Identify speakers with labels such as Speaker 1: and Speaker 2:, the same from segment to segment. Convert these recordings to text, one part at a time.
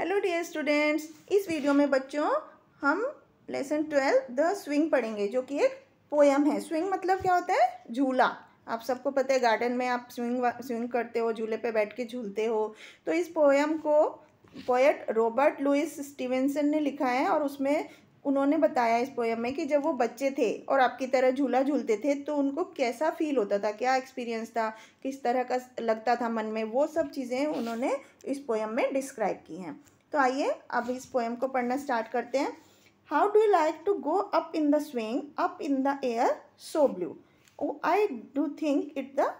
Speaker 1: hello dear students इस video में बच्चों हम लेसन ट्वेल्व द स्विंग पढ़ेंगे जो कि एक पोयम है स्विंग मतलब क्या होता है झूला आप सबको पता है गार्डन में आप स्विंग स्विंग करते हो झूले पे बैठ के झूलते हो तो इस पोयम को पोएट रॉबर्ट लुइस स्टीवेंसन ने लिखा है और उसमें उन्होंने बताया इस पोएम में कि जब वो बच्चे थे और आपकी तरह झूला झूलते थे तो उनको कैसा फील होता था क्या एक्सपीरियंस था किस तरह का लगता था मन में वो सब चीज़ें उन्होंने इस पोएम में डिस्क्राइब की हैं तो आइए अब इस पोएम को पढ़ना स्टार्ट करते हैं how do like to go up in the swing up in the air so blue I do think it the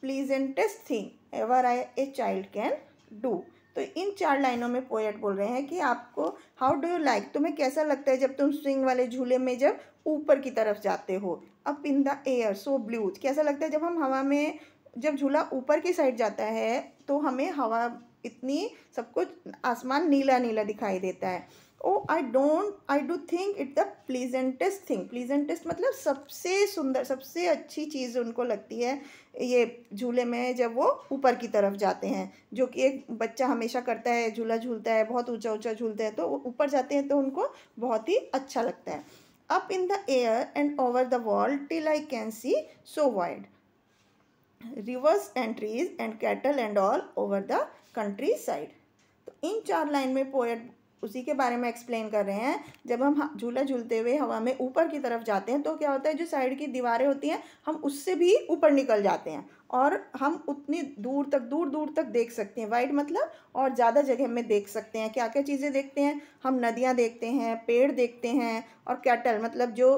Speaker 1: pleasantest thing ever I a child can do तो इन चार लाइनों में पोएट बोल रहे हैं कि आपको हाउ डू यू लाइक तुम्हें कैसा लगता है जब तुम स्विंग वाले झूले में जब ऊपर की तरफ जाते हो up in the air so blue कैसा लगता है जब हम हवा में जब झूला ऊपर की साइड जाता है तो हमें हवा इतनी सब कुछ आसमान नीला नीला दिखाई देता है oh I don't I do think it the pleasantest thing pleasantest मतलब सबसे सुंदर सबसे अच्छी चीज़ उनको लगती है ये झूले में जब वो ऊपर की तरफ जाते हैं जो कि एक बच्चा हमेशा करता है झूला झूलता है बहुत ऊंचा ऊंचा झूलता है तो ऊपर जाते हैं तो उनको बहुत ही अच्छा लगता है up in the air and over the wall till I can see so wide rivers and trees and cattle and all over the countryside तो इन चार लाइन में पोएट उसी के बारे में एक्सप्लेन कर रहे हैं जब हम झूला झूलते हुए हवा में ऊपर की तरफ जाते हैं तो क्या होता है जो साइड की दीवारें होती हैं हम उससे भी ऊपर निकल जाते हैं और हम उतनी दूर तक दूर दूर तक देख सकते हैं वाइड मतलब और ज़्यादा जगह में देख सकते हैं क्या क्या चीज़ें देखते हैं हम नदियाँ देखते हैं पेड़ देखते हैं और कैटल मतलब जो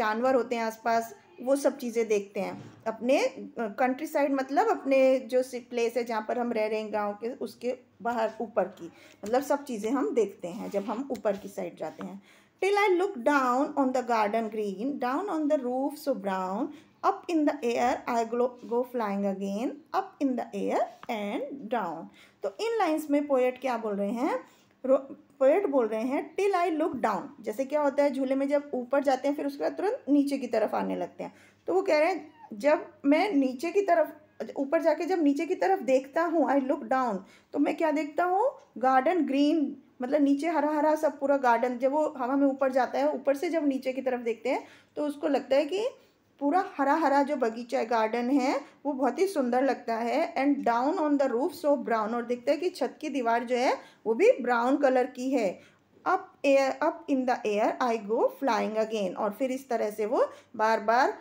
Speaker 1: जानवर होते हैं आसपास वो सब चीज़ें देखते हैं अपने कंट्री साइड मतलब अपने जो प्लेस है जहाँ पर हम रह रहे हैं गांव के उसके बाहर ऊपर की मतलब सब चीज़ें हम देखते हैं जब हम ऊपर की साइड जाते हैं till I look down on the garden green down on the roof so brown up in the air I glow go flying again up in the air and down तो इन लाइन्स में poet क्या बोल रहे हैं poet बोल रहे हैं टिल आई लुक डाउन जैसे क्या होता है झूले में जब ऊपर जाते हैं फिर उसके बाद तुरंत नीचे की तरफ आने लगते हैं तो वो कह रहे हैं जब मैं नीचे की तरफ ऊपर जाके जब नीचे की तरफ देखता हूँ आई लुक डाउन तो मैं क्या देखता हूँ गार्डन ग्रीन मतलब नीचे हरा हरा सब पूरा गार्डन जब वो हवा में ऊपर जाता है ऊपर से जब नीचे की तरफ देखते हैं तो उसको लगता है कि पूरा हरा हरा जो बगीचा है गार्डन है वो बहुत ही सुंदर लगता है and down on the roof so brown और दिखता है कि छत की दीवार जो है वो भी ब्राउन कलर की है up air up in the air I go flying again और फिर इस तरह से वो बार बार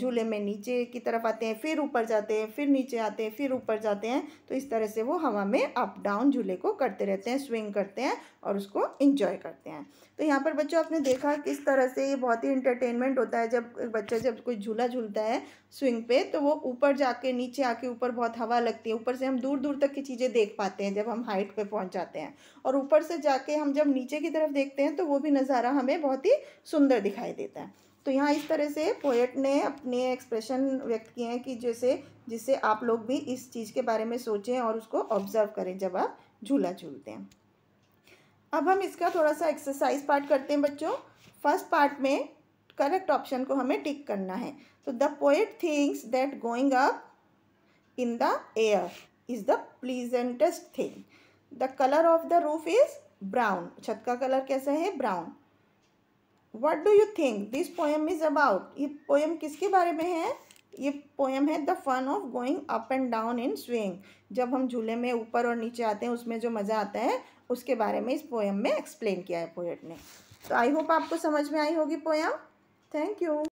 Speaker 1: झूले में नीचे की तरफ आते हैं फिर ऊपर जाते हैं फिर नीचे आते हैं फिर ऊपर जाते हैं तो इस तरह से वो हवा में अप डाउन झूले को करते रहते हैं स्विंग करते हैं और उसको इंजॉय करते हैं तो यहाँ पर बच्चों आपने देखा किस तरह से ये बहुत ही इंटरटेनमेंट होता है जब बच्चा जब कोई झूला झूलता है स्विंग पे तो वो ऊपर जाके नीचे आके ऊपर बहुत हवा लगती है ऊपर से हम दूर दूर तक की चीज़ें देख पाते हैं जब हम हाइट पे पहुँच जाते हैं और ऊपर से जाके हम जब नीचे की तरफ देखते हैं तो वो भी नज़ारा हमें बहुत ही सुंदर दिखाई देता है तो यहाँ इस तरह से पोएट ने अपने एक्सप्रेशन व्यक्त किए हैं कि जैसे जिससे आप लोग भी इस चीज़ के बारे में सोचें और उसको ऑब्जर्व करें जब आप झूला झूलते हैं अब हम इसका थोड़ा सा एक्सरसाइज पार्ट करते हैं बच्चों फर्स्ट पार्ट में करेक्ट ऑप्शन को हमें टिक करना है तो the poet thinks that going up in the air is the pleasantest thing the colour of the roof is brown छत का कलर कैसा है brown what do you think this poem is about ये poem किसके बारे में है ये पोएम है the fun of going up and down in swing जब हम झूले में ऊपर और नीचे आते हैं उसमें जो मज़ा आता है उसके बारे में इस पोएम में एक्सप्लेन किया है पोएट ने तो आई होप आपको समझ में आई होगी पोएम थैंक यू